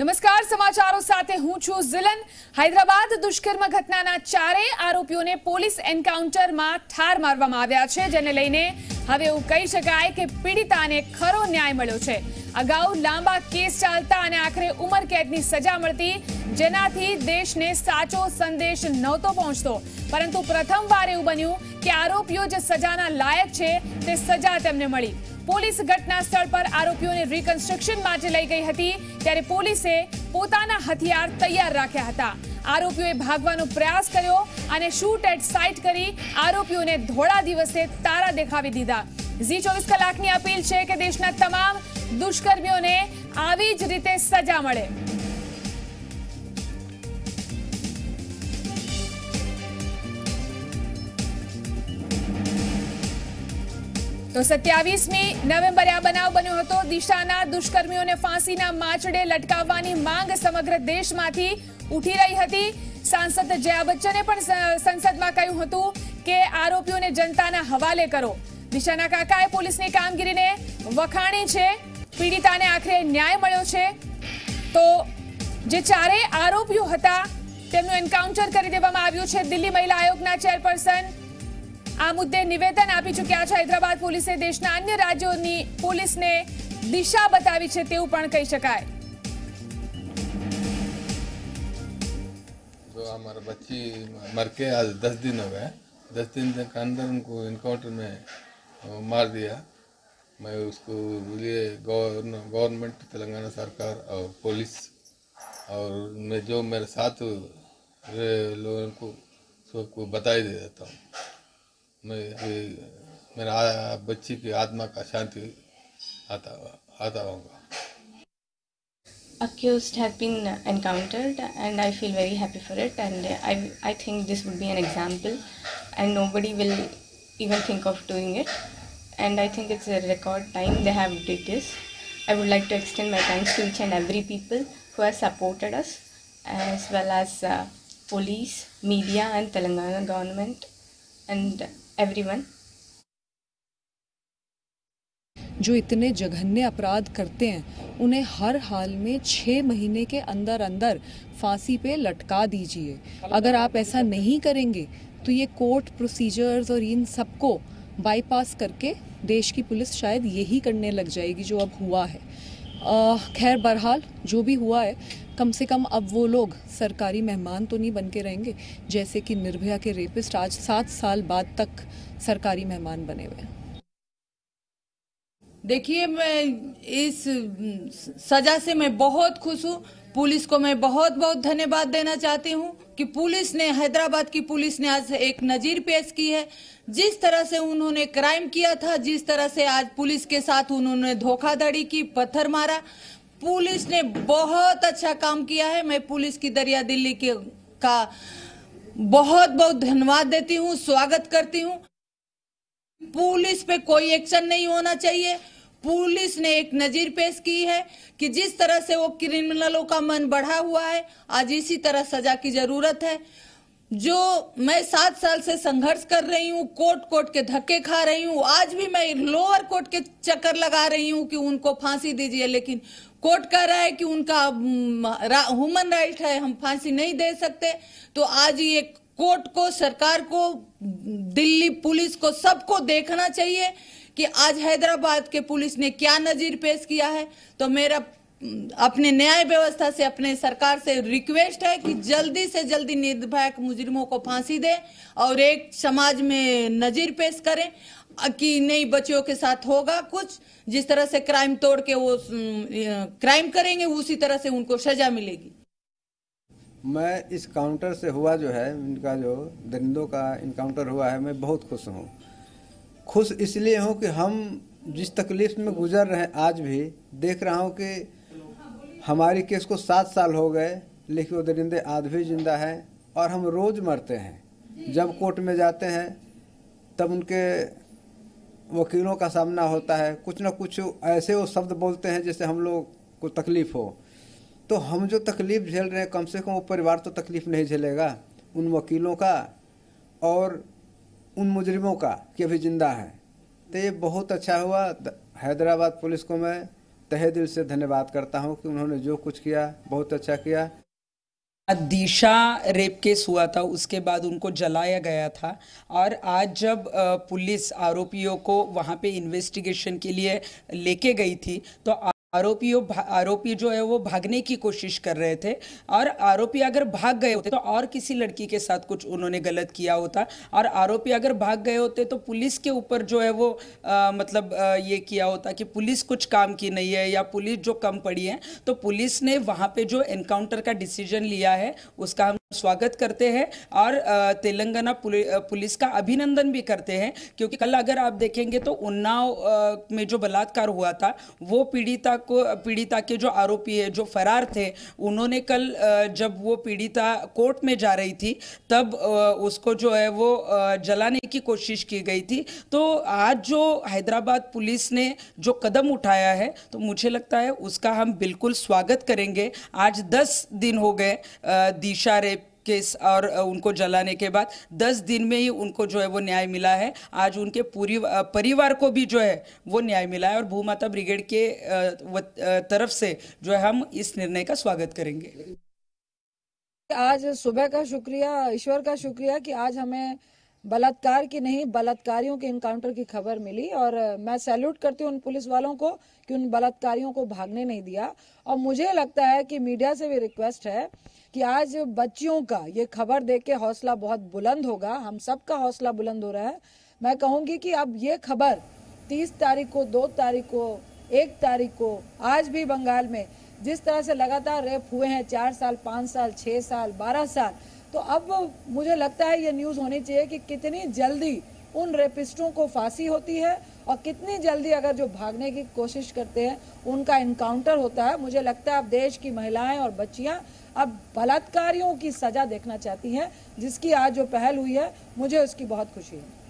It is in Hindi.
નમસ્કાર સમાચારો સાથે હું છું ઝિલન હૈદરાબાદ દુષ્કર્મ ઘટનાના ચારે આરોપીઓને પોલીસ એન્કાઉન્ટરમાં ઠાર મારવામાં આવ્યા છે જેને લઈને હવે એવું કહી શકાય કે પીડિતાને ખરો ન્યાય મળ્યો છે અગાઉ લાંબા કેસ ચાલતા અને આખરે ઉમર કેદની સજા મળતી જેનાથી દેશને સાચો સંદેશ નહોતો પહોંચતો પરંતુ પ્રથમવાર એવું બન્યું કે આરોપીઓ જે સજાના લાયક છે તે સજા તેમને મળી પોલીસ ઘટના સ્થળ પર આરોપીઓને રીકન્સ્ટ્રક્શન માટે લઈ ગઈ હતી ત્યારે પોલીસે પોતાનું હથિયાર તૈયાર રાખ્યા હતા આરોપીએ ભાગવાનો પ્રયાસ કર્યો અને શૂટ એટ સાઈટ કરી આરોપીઓને ધોળા દિવસે તારા દેખાડી દીધા 24 કલાકની અપીલ છે કે દેશના તમામ દુષ્કર્મિયોને આવી જ રીતે સજા મળે તો સત્યાવીસમી નવેમ્બરે આ બનાવ બન્યો હતો દિશાના દુષ્કર્મીઓને ફાંસીના માચડે લટકાવવાની માંગ સમગ્ર દેશમાંથી ઉઠી રહી હતી સાંસદ જયા બચ્ચને પણ સંસદમાં કહ્યું હતું કે આરોપીઓને જનતાના હવાલે કરો દિશાના કાકાએ પોલીસની કામગીરીને વખાણી છે પીડિતાને આખરે ન્યાય મળ્યો છે તો જે ચારેય આરોપીઓ હતા તેમનું એન્કાઉન્ટર કરી દેવામાં આવ્યું છે દિલ્હી મહિલા આયોગના ચેરપર્સન आ मुद्दे निवेदन आप ચૂક્યા हैदराबाद पुलिस देश राज्यों की पुलिस ने दिशा बताई છે તેવું પણ કહી बच्ची मर के आज दस दिन हो गए दस दिन के अंदर उनको इनकाउंटर में मार दिया मैं उसको बोलिए गवर्नमेंट तेलंगाना सरकार और पुलिस और मैं जो मेरे साथ लोगों को सबको बताई दे देता हूँ मैं मेरा बच्ची की आत्मा का शांति आता आता होगा accused have been encountered and i feel very happy for it and i i think this would be an example and nobody will even think of doing it and i think it's a record time they have did this i would like to extend my thanks to each and every people who has supported us as well as uh, police media and telangana government and everyone. जो इतने जघन्य अपराध करते हैं उन्हें हर हाल में छः महीने के अंदर अंदर फांसी पे लटका दीजिए अगर आप ऐसा नहीं करेंगे तो ये कोर्ट प्रोसीजर्स और इन सबको बाईपास करके देश की पुलिस शायद यही करने लग जाएगी जो अब हुआ है खैर बहरहाल जो भी हुआ है कम से कम अब वो लोग सरकारी मेहमान तो नहीं बन के रहेंगे जैसे कि निर्भया के रेपिस्ट आज सात साल बाद तक सरकारी मेहमान बने हुए हैं देखिए मैं इस सजा से मैं बहुत खुश हूँ पुलिस को मैं बहुत बहुत धन्यवाद देना चाहती हूँ कि पुलिस ने हैदराबाद की पुलिस ने आज एक नज़ीर पेश की है जिस तरह से उन्होंने क्राइम किया था जिस तरह से आज पुलिस के साथ उन्होंने धोखाधड़ी की पत्थर मारा पुलिस ने बहुत अच्छा काम किया है मैं पुलिस की दरिया दिल्ली के का बहुत बहुत धन्यवाद देती हूँ स्वागत करती हूँ पुलिस पे कोई एक्शन नहीं होना चाहिए पुलिस ने एक नजीर पेश की है कि जिस तरह से वो क्रिमिनलों का मन बढ़ा हुआ है आज इसी तरह सजा की जरूरत है जो मैं सात साल से संघर्ष कर रही हूँ कोर्ट कोर्ट के धक्के खा रही हूँ आज भी मैं लोअर कोर्ट के चक्कर लगा रही हूँ कि उनको फांसी दीजिए लेकिन कोर्ट कह रहा है कि उनका हम्म, रा, ह्यूमन राइट है हम फांसी नहीं दे सकते तो आज ये कोर्ट को सरकार को दिल्ली पुलिस को सबको देखना चाहिए कि आज हैदराबाद के पुलिस ने क्या नजीर पेश किया है तो मेरा अपने न्याय व्यवस्था से अपने सरकार से रिक्वेस्ट है कि जल्दी से जल्दी निर्भय मुजरिमों को फांसी दे और एक समाज में नजीर पेश करें कि नई बच्चियों के साथ होगा कुछ जिस तरह से क्राइम तोड़ के वो क्राइम करेंगे उसी तरह से उनको सजा मिलेगी मैं इस काउंटर से हुआ जो है इनका जो दरिंदों का इनकाउंटर हुआ है मैं बहुत खुश हूँ खुश इसलिए हूँ कि हम जिस तकलीफ में गुजर रहे हैं आज भी देख रहा हूँ कि हमारी केस को सात साल हो गए लेकिन वो दरिंदे आज भी जिंदा हैं और हम रोज़ मरते हैं जब कोर्ट में जाते हैं तब उनके वकीलों का सामना होता है कुछ ना कुछ ऐसे वो शब्द बोलते हैं जैसे हम लोग को तकलीफ़ हो तो हम जो तकलीफ़ झेल रहे हैं कम से कम वो परिवार तो तकलीफ़ नहीं झेलेगा उन वकीलों का और उन मुजरिमों का कि अभी ज़िंदा है तो ये बहुत अच्छा हुआ हैदराबाद पुलिस को मैं तहे दिल से धन्यवाद करता हूँ कि उन्होंने जो कुछ किया बहुत अच्छा किया दिशा रेप केस हुआ था उसके बाद उनको जलाया गया था और आज जब पुलिस आरोपियों को वहाँ पे इन्वेस्टिगेशन के लिए लेके गई थी तो आरोपियों आरोपी जो है वो भागने की कोशिश कर रहे थे और आरोपी अगर भाग गए होते तो और किसी लड़की के साथ कुछ उन्होंने गलत किया होता और आरोपी अगर भाग गए होते तो पुलिस के ऊपर जो है वो आ, मतलब आ, ये किया होता कि पुलिस कुछ काम की नहीं है या पुलिस जो कम पड़ी है तो पुलिस ने वहाँ पे जो एनकाउंटर का डिसीजन लिया है उसका हम स्वागत करते हैं और तेलंगाना पुलिस का अभिनंदन भी करते हैं क्योंकि कल अगर आप देखेंगे तो उन्नाव में जो बलात्कार हुआ था वो पीड़िता को पीड़िता के जो आरोपी है जो फरार थे उन्होंने कल जब वो पीड़िता कोर्ट में जा रही थी तब उसको जो है वो जलाने की कोशिश की गई थी तो आज जो हैदराबाद पुलिस ने जो कदम उठाया है तो मुझे लगता है उसका हम बिल्कुल स्वागत करेंगे आज दस दिन हो गए दिशा रेप केस और उनको जलाने के बाद दस दिन में ही उनको जो है वो न्याय मिला है आज उनके पूरी परिवार को भी जो है वो न्याय मिला है और भूमाता ब्रिगेड के तरफ से जो है हम इस निर्णय का स्वागत करेंगे आज सुबह का शुक्रिया ईश्वर का शुक्रिया कि आज हमें बलात्कार की नहीं बलात्कारियों के इनकाउंटर की खबर मिली और मैं सैल्यूट करती हूँ उन पुलिस वालों को कि उन बलात्कारियों को भागने नहीं दिया और मुझे लगता है कि मीडिया से भी रिक्वेस्ट है कि आज बच्चियों का ये खबर देख के हौसला बहुत बुलंद होगा हम सब का हौसला बुलंद हो रहा है मैं कहूँगी कि अब ये खबर तीस तारीख को दो तारीख को एक तारीख को आज भी बंगाल में जिस तरह से लगातार रेप हुए हैं चार साल पाँच साल छः साल बारह साल तो अब मुझे लगता है ये न्यूज़ होनी चाहिए कि कितनी जल्दी उन रेपिस्टों को फांसी होती है और कितनी जल्दी अगर जो भागने की कोशिश करते हैं उनका इनकाउंटर होता है मुझे लगता है अब देश की महिलाएं और बच्चियां अब बलात्कारियों की सज़ा देखना चाहती हैं जिसकी आज जो पहल हुई है मुझे उसकी बहुत खुशी है